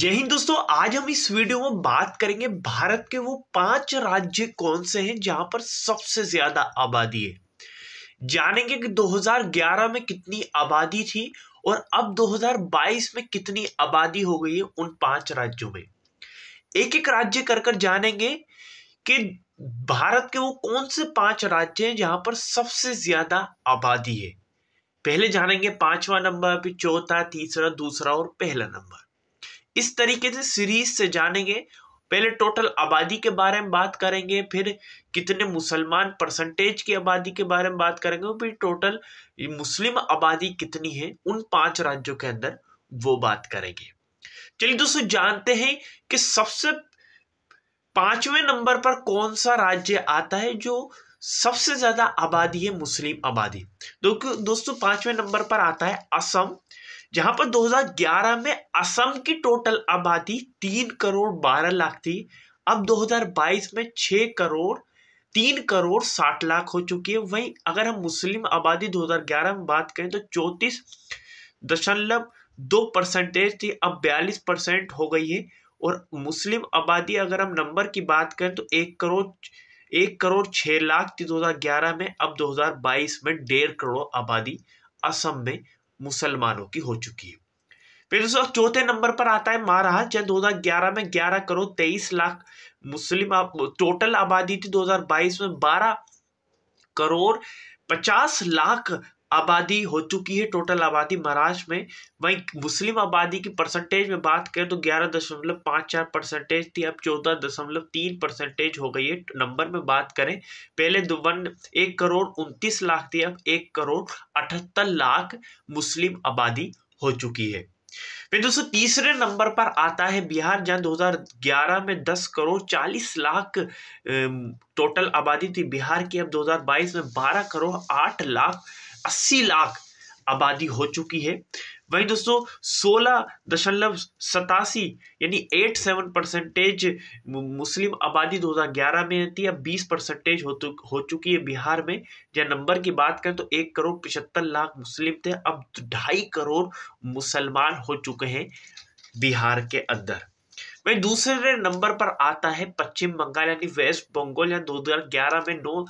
जय हिंद दोस्तों आज हम इस वीडियो में बात करेंगे भारत के वो पांच राज्य कौन से हैं जहां पर सबसे ज्यादा आबादी है जानेंगे कि 2011 में कितनी आबादी थी और अब 2022 में कितनी आबादी हो गई है उन पांच राज्यों में एक एक राज्य कर कर जानेंगे कि भारत के वो कौन से पांच राज्य हैं जहां पर सबसे ज्यादा आबादी है पहले जानेंगे पांचवा नंबर फिर चौथा तीसरा दूसरा और पहला नंबर इस तरीके से सीरीज से जानेंगे पहले टोटल आबादी के बारे में बात करेंगे फिर कितने मुसलमान परसेंटेज की आबादी के बारे में बात करेंगे फिर टोटल मुस्लिम आबादी कितनी है उन पांच राज्यों के अंदर वो बात करेंगे चलिए दोस्तों जानते हैं कि सबसे पांचवें नंबर पर कौन सा राज्य आता है जो सबसे ज्यादा आबादी है मुस्लिम आबादी दोस्तों पांचवें नंबर पर आता है असम जहां पर 2011 में असम की टोटल आबादी तीन करोड़ बारह लाख थी अब 2022 में छ करोड़ तीन करोड़ साठ लाख हो चुकी है वहीं अगर हम मुस्लिम आबादी 2011 में बात करें तो चौंतीस दशमलव दो परसेंटेज थी अब बयालीस परसेंट हो गई है और मुस्लिम आबादी अगर हम नंबर की बात करें तो एक करोड़ एक करोड़ छः लाख थी दो में अब 2022 में डेढ़ करोड़ आबादी असम में मुसलमानों की हो चुकी है फिर दोस्तों चौथे नंबर पर आता है महाराज जहाँ दो हजार ग्यारह में ग्यारह करोड़ तेईस लाख मुस्लिम टोटल आबादी थी 2022 में 12 करोड़ 50 लाख आबादी हो चुकी है टोटल आबादी महाराष्ट्र में वहीं मुस्लिम आबादी की परसेंटेज में बात करें तो ग्यारह दशमलव पाँच चार परसेंटेज थी अब चौदह दशमलव तीन परसेंटेज हो गई है नंबर में बात करें पहले वन एक करोड़ उनतीस लाख थी अब एक करोड़ अठहत्तर लाख मुस्लिम आबादी हो चुकी है फिर दोस्तों तीसरे नंबर पर आता है बिहार जहाँ 2011 में 10 करोड़ 40 लाख टोटल आबादी थी बिहार की अब 2022 में 12 करोड़ 8 लाख अस्सी लाख आबादी हो चुकी है वही दोस्तों सोलह दशमलव सतासी यानी एट सेवन परसेंटेज मुस्लिम आबादी 2011 में थी अब 20 परसेंटेज हो हो चुकी है बिहार में जब नंबर की बात करें तो एक करोड़ पचहत्तर लाख मुस्लिम थे अब ढाई करोड़ मुसलमान हो चुके हैं बिहार के अंदर वही दूसरे नंबर पर आता है पश्चिम बंगाल यानी वेस्ट बंगाल या 2011 में नौ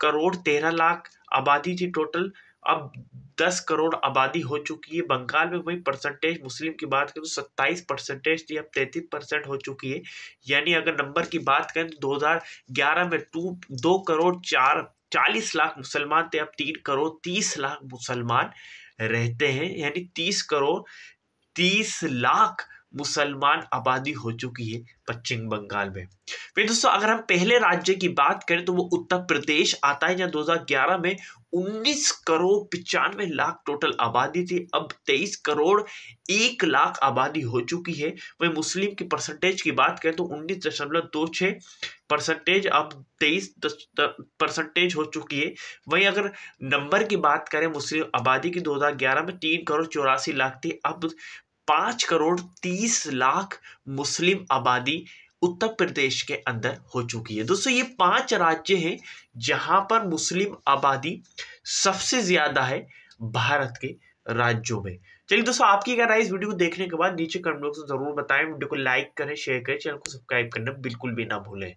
करोड़ तेरह लाख आबादी थी टोटल अब दस करोड़ आबादी हो चुकी है बंगाल में वही परसेंटेज मुस्लिम की बात करें तो सत्ताईस परसेंटेज थी अब तैंतीस परसेंट हो चुकी है यानी अगर नंबर की बात करें तो 2011 में टू दो करोड़ चार चालीस लाख मुसलमान थे अब तीन करोड़ तीस लाख मुसलमान रहते हैं यानी तीस करोड़ तीस लाख मुसलमान आबादी हो चुकी है पश्चिम बंगाल में फिर दोस्तों अगर हम पहले राज्य की बात करें तो वो उत्तर प्रदेश आता है जहाँ 2011 में 19 करोड़ पचानवे लाख टोटल आबादी थी अब 23 करोड़ एक लाख आबादी हो चुकी है वही मुस्लिम की परसेंटेज की बात करें तो उन्नीस दशमलव दो छः परसेंटेज अब तेईस परसेंटेज हो चुकी है वहीं अगर नंबर की बात करें मुस्लिम आबादी की 2011 में तीन करोड़ चौरासी लाख थी अब पांच करोड़ तीस लाख मुस्लिम आबादी उत्तर प्रदेश के अंदर हो चुकी है दोस्तों ये पांच राज्य हैं जहां पर मुस्लिम आबादी सबसे ज़्यादा है भारत के राज्यों में चलिए दोस्तों आपकी क्या राय इस वीडियो को देखने के बाद नीचे कमेंट बॉक्स में ज़रूर बताएं वीडियो को लाइक करें शेयर करें चैनल को सब्सक्राइब करना बिल्कुल भी ना भूलें